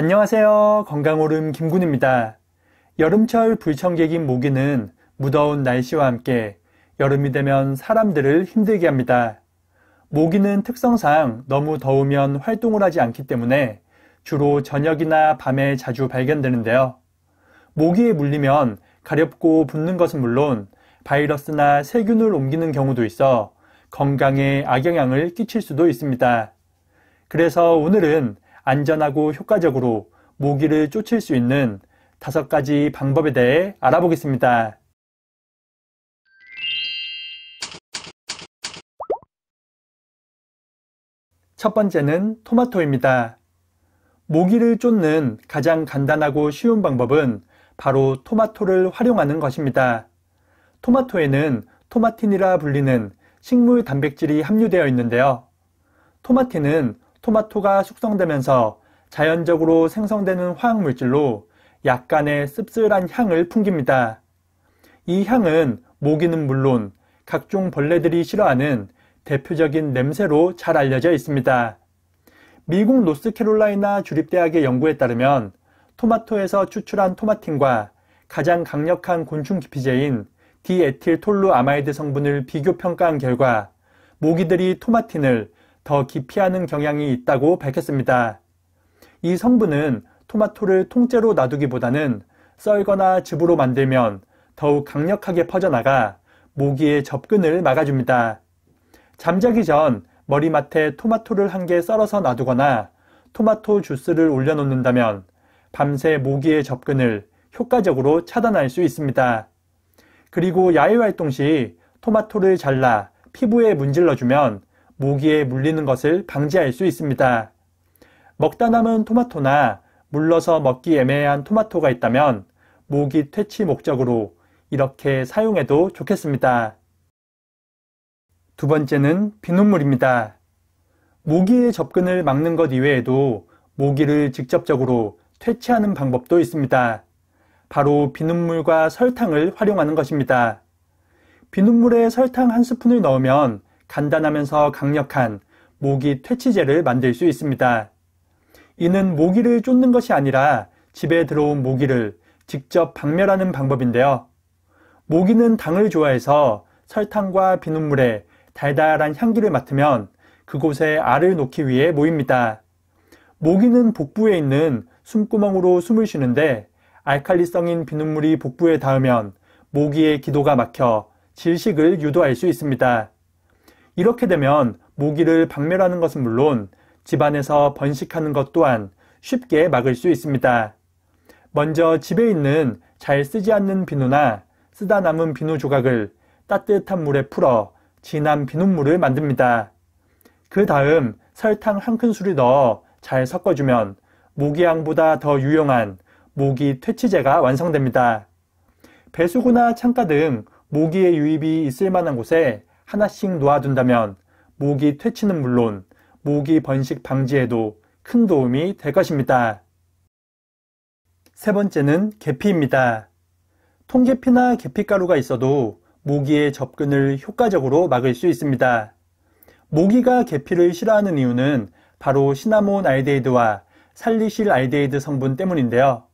안녕하세요. 건강오름 김군입니다. 여름철 불청객인 모기는 무더운 날씨와 함께 여름이 되면 사람들을 힘들게 합니다. 모기는 특성상 너무 더우면 활동을 하지 않기 때문에 주로 저녁이나 밤에 자주 발견되는데요. 모기에 물리면 가렵고 붓는 것은 물론 바이러스나 세균을 옮기는 경우도 있어 건강에 악영향을 끼칠 수도 있습니다. 그래서 오늘은 안전하고 효과적으로 모기를 쫓을 수 있는 다섯 가지 방법에 대해 알아보겠습니다. 첫 번째는 토마토입니다. 모기를 쫓는 가장 간단하고 쉬운 방법은 바로 토마토를 활용하는 것입니다. 토마토에는 토마틴이라 불리는 식물 단백질이 함유되어 있는데요. 토마틴은 토마토가 숙성되면서 자연적으로 생성되는 화학물질로 약간의 씁쓸한 향을 풍깁니다. 이 향은 모기는 물론 각종 벌레들이 싫어하는 대표적인 냄새로 잘 알려져 있습니다. 미국 노스캐롤라이나 주립대학의 연구에 따르면 토마토에서 추출한 토마틴과 가장 강력한 곤충 기피제인 디에틸 톨루아마이드 성분을 비교 평가한 결과 모기들이 토마틴을 더 기피하는 경향이 있다고 밝혔습니다. 이 성분은 토마토를 통째로 놔두기보다는 썰거나 즙으로 만들면 더욱 강력하게 퍼져나가 모기의 접근을 막아줍니다. 잠자기 전 머리맡에 토마토를 한 개 썰어서 놔두거나 토마토 주스를 올려놓는다면 밤새 모기의 접근을 효과적으로 차단할 수 있습니다. 그리고 야외 활동 시 토마토를 잘라 피부에 문질러주면 모기에 물리는 것을 방지할 수 있습니다. 먹다 남은 토마토나 물러서 먹기 애매한 토마토가 있다면 모기 퇴치 목적으로 이렇게 사용해도 좋겠습니다. 두 번째는 비눗물입니다. 모기의 접근을 막는 것 이외에도 모기를 직접적으로 퇴치하는 방법도 있습니다. 바로 비눗물과 설탕을 활용하는 것입니다. 비눗물에 설탕 한 스푼을 넣으면 간단하면서 강력한 모기 퇴치제를 만들 수 있습니다. 이는 모기를 쫓는 것이 아니라 집에 들어온 모기를 직접 박멸하는 방법인데요. 모기는 당을 좋아해서 설탕과 비눗물에 달달한 향기를 맡으면 그곳에 알을 놓기 위해 모입니다. 모기는 복부에 있는 숨구멍으로 숨을 쉬는데 알칼리성인 비눗물이 복부에 닿으면 모기의 기도가 막혀 질식을 유도할 수 있습니다. 이렇게 되면 모기를 박멸하는 것은 물론 집안에서 번식하는 것 또한 쉽게 막을 수 있습니다. 먼저 집에 있는 잘 쓰지 않는 비누나 쓰다 남은 비누 조각을 따뜻한 물에 풀어 진한 비눗물을 만듭니다. 그 다음 설탕 한 큰술을 넣어 잘 섞어주면 모기향보다 더 유용한 모기 퇴치제가 완성됩니다. 배수구나 창가 등 모기의 유입이 있을 만한 곳에 하나씩 놓아둔다면 모기 퇴치는 물론 모기 번식 방지에도 큰 도움이 될 것입니다. 세 번째는 계피입니다. 통계피나 계피가루가 있어도 모기의 접근을 효과적으로 막을 수 있습니다. 모기가 계피를 싫어하는 이유는 바로 시나몬 알데이드와 살리실 알데이드 성분 때문인데요.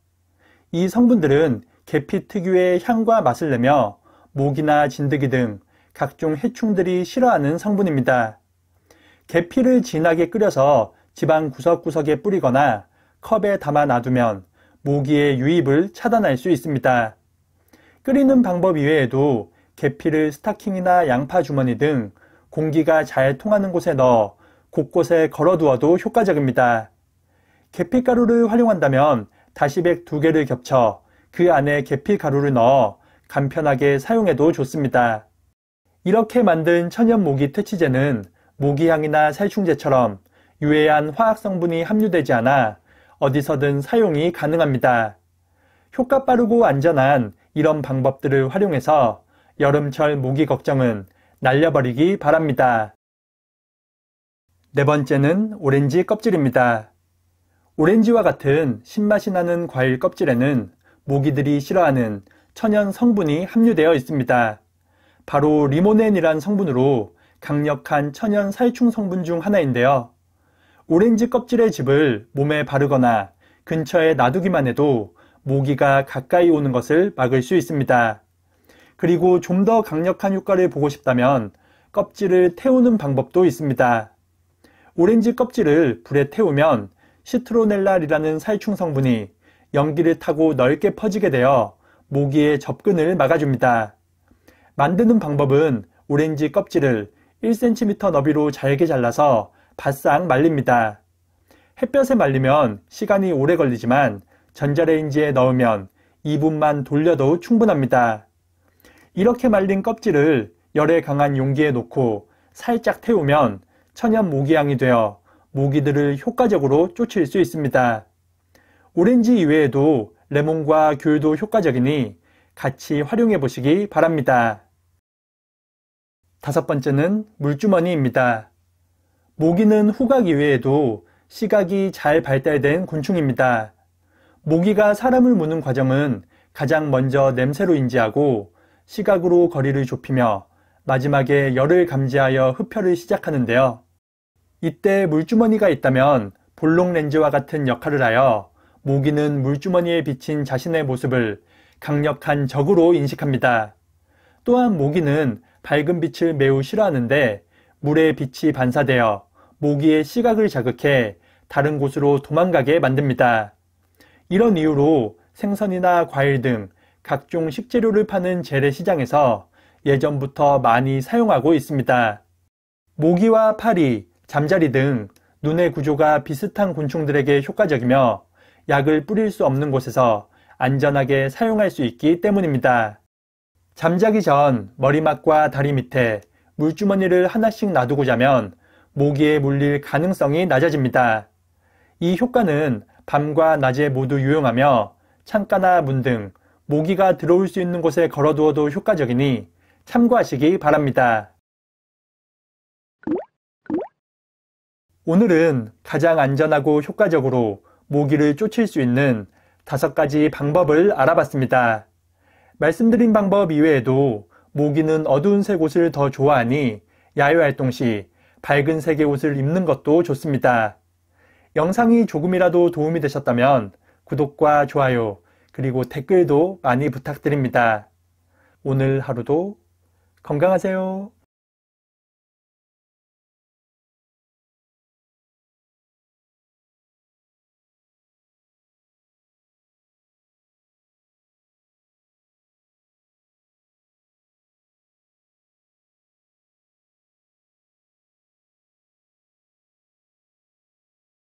이 성분들은 계피 특유의 향과 맛을 내며 모기나 진드기 등 각종 해충들이 싫어하는 성분입니다. 계피를 진하게 끓여서 지방 구석구석에 뿌리거나 컵에 담아 놔두면 모기의 유입을 차단할 수 있습니다. 끓이는 방법 이외에도 계피를 스타킹이나 양파 주머니 등 공기가 잘 통하는 곳에 넣어 곳곳에 걸어두어도 효과적입니다. 계피가루를 활용한다면 다시백 두 개를 겹쳐 그 안에 계피가루를 넣어 간편하게 사용해도 좋습니다. 이렇게 만든 천연 모기 퇴치제는 모기향이나 살충제처럼 유해한 화학 성분이 함유되지 않아 어디서든 사용이 가능합니다. 효과 빠르고 안전한 이런 방법들을 활용해서 여름철 모기 걱정은 날려버리기 바랍니다. 네 번째는 오렌지 껍질입니다. 오렌지와 같은 신맛이 나는 과일 껍질에는 모기들이 싫어하는 천연 성분이 함유되어 있습니다. 바로 리모넨이란 성분으로 강력한 천연 살충 성분 중 하나인데요. 오렌지 껍질의 즙을 몸에 바르거나 근처에 놔두기만 해도 모기가 가까이 오는 것을 막을 수 있습니다. 그리고 좀 더 강력한 효과를 보고 싶다면 껍질을 태우는 방법도 있습니다. 오렌지 껍질을 불에 태우면 시트로넬라리라는 살충 성분이 연기를 타고 넓게 퍼지게 되어 모기의 접근을 막아줍니다. 만드는 방법은 오렌지 껍질을 1cm 너비로 잘게 잘라서 바싹 말립니다. 햇볕에 말리면 시간이 오래 걸리지만 전자레인지에 넣으면 2분만 돌려도 충분합니다. 이렇게 말린 껍질을 열에 강한 용기에 놓고 살짝 태우면 천연 모기향이 되어 모기들을 효과적으로 쫓을 수 있습니다. 오렌지 이외에도 레몬과 귤도 효과적이니 같이 활용해 보시기 바랍니다. 다섯 번째는 물주머니입니다. 모기는 후각 이외에도 시각이 잘 발달된 곤충입니다. 모기가 사람을 무는 과정은 가장 먼저 냄새로 인지하고 시각으로 거리를 좁히며 마지막에 열을 감지하여 흡혈을 시작하는데요. 이때 물주머니가 있다면 볼록 렌즈와 같은 역할을 하여 모기는 물주머니에 비친 자신의 모습을 강력한 적으로 인식합니다. 또한 모기는 밝은 빛을 매우 싫어하는데 물의 빛이 반사되어 모기의 시각을 자극해 다른 곳으로 도망가게 만듭니다. 이런 이유로 생선이나 과일 등 각종 식재료를 파는 재래시장에서 예전부터 많이 사용하고 있습니다. 모기와 파리, 잠자리 등 눈의 구조가 비슷한 곤충들에게 효과적이며 약을 뿌릴 수 없는 곳에서 안전하게 사용할 수 있기 때문입니다. 잠자기 전 머리맡과 다리 밑에 물주머니를 하나씩 놔두고 자면 모기에 물릴 가능성이 낮아집니다. 이 효과는 밤과 낮에 모두 유용하며 창가나 문 등 모기가 들어올 수 있는 곳에 걸어두어도 효과적이니 참고하시기 바랍니다. 오늘은 가장 안전하고 효과적으로 모기를 쫓을 수 있는 다섯 가지 방법을 알아봤습니다. 말씀드린 방법 이외에도 모기는 어두운 색 옷을 더 좋아하니 야외 활동 시 밝은 색의 옷을 입는 것도 좋습니다. 영상이 조금이라도 도움이 되셨다면 구독과 좋아요 그리고 댓글도 많이 부탁드립니다. 오늘 하루도 건강하세요.